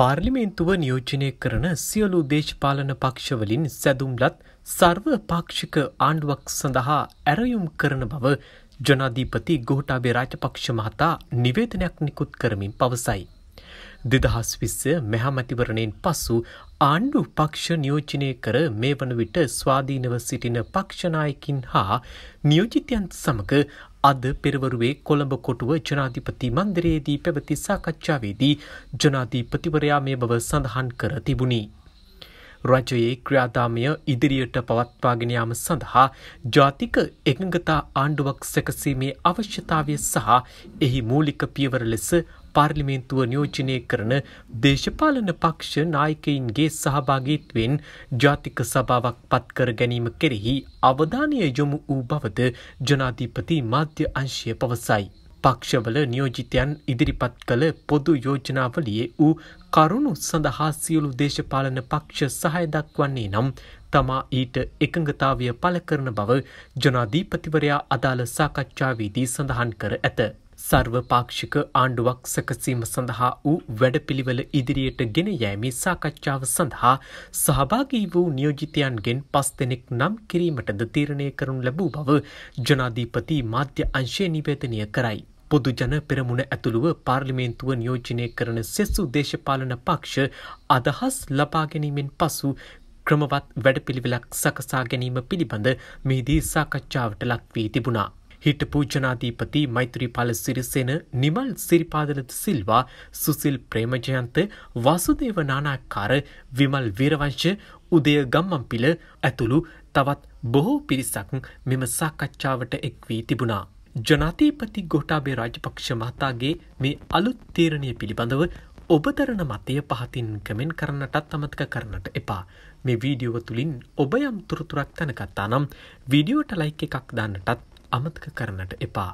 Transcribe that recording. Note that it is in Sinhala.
පාර්ලිමේන්තුව නියෝජනය කරන සියලු දේශපාලන පක්ෂවලින් සැදුම්ලත් සර්ව පාක්ෂික ආණ්ඩුවක් සඳහා ඇරයුම් කරන බව ජනාධීපති ගෝටාබේ රාජපක්ෂ මහතා නිවේදනයක් නිකුත් කරමින් පවසයි. දෙදහස් විස්සය මෙහමැතිවරණයෙන් පසු ආණ්ඩු පක්ෂ නියෝජනය කර මේ වන විට ස්වාධීනව සිටින පක්ෂනායකින් හා නියෝජිතයන් සමඟ අද පෙරවරුවේ කොළඹ කොටුව ජනාධිපති මන්දරයේදී පැවති සාකච්ඡාවේදී ජනාධීපතිවරයා මේ බව සඳහන් කර තිබුණි. රජයේ ක්‍රියාදාමය ඉදිරියට පවත්වාගෙන යාම සඳහා ජාතික එකඟතා ආණ්ඩුවක් සැකසීමේ අවශ්‍යතාවය සහ එහි මූලික පියවර ලෙස පාර්ලිමේන්තුව නියෝජනය කරන දේශපාලන පක්ෂ නායකයින්ගේ සහභාගීත්වෙන් ජාතික සභාවක් පත්කර ගැනීම කෙරෙහි අවධානය යොමු වූ බවද ජනාධීපති මාධ්‍ය අංශය පවසයි. පක්ෂවල නියෝජිතයන් ඉදිරිපත් කළ පොදු යෝජනාවලියේ වූ කරුණු සඳහා සියලු දේශපාලන පක්ෂ සහය දක්වන්නේ නම් තමා ඊට එකඟතාවය පළ කරන බව ජනාධීපතිවරයා අදාළ සාකච්ඡාවේදී සඳහන් කර ඇත. සර්වපාක්ෂික ආණ්ඩුවක් සැකසීම සඳහා වූ වැඩපිළිවෙල ඉදිරියට ගෙන යෑමේ සාකච්ඡාව සඳහා සහභාගී වූ නියෝජිතයන්ගෙන් පස් දෙනෙක් නම් කිරීමටද තීරණය කරනු ලැබූ බව ජනාධීපති මාධ්‍ය අංශය නිවේදනය කරයි. පොදුජන පෙරමුණ ඇතුළුව පාර්ලිමේන්තුව නියෝජනය කරන සෙස්සු දේශපාලන පක්ෂ අදහස් ලබාගැනීමෙන් පසු ක්‍රමවත් වැඩපිළිවෙලක් සකසා ගැනීම පිළිබඳ මෙහිදී සාකච්ඡාවට ලක්වී තිබුණා. හිට පූජනාධීපති මෛත්‍රීපාල සිරිසෙන නිමල් සිරිපාදලත සිල්වා සුසිල් ප්‍රේමජයන්ත වසුදේව නානාකාර විමල් වීරවංශ උදය ගම්මම්පිල ඇතුළු තවත් බොහෝ පිරිසක් මෙම සාකච්ඡාවට එක් වී තිබුණා. ජනාතීපති ගොටාබේ රාජපක්ෂ මහතාගේ මේ අලුත් තීරණය පිළිබඳව ඔබදරන මතය පහතින් කමෙන් කරන්නටත් අමතක කරන්නට එපා. මේ වීඩියෝව තුළින් ඔබ යම් තුරතුරක් තැනකත්තා නම් විඩියෝට ලයික් එකක් දාන්නටත් අමතක කරන්නට එපා.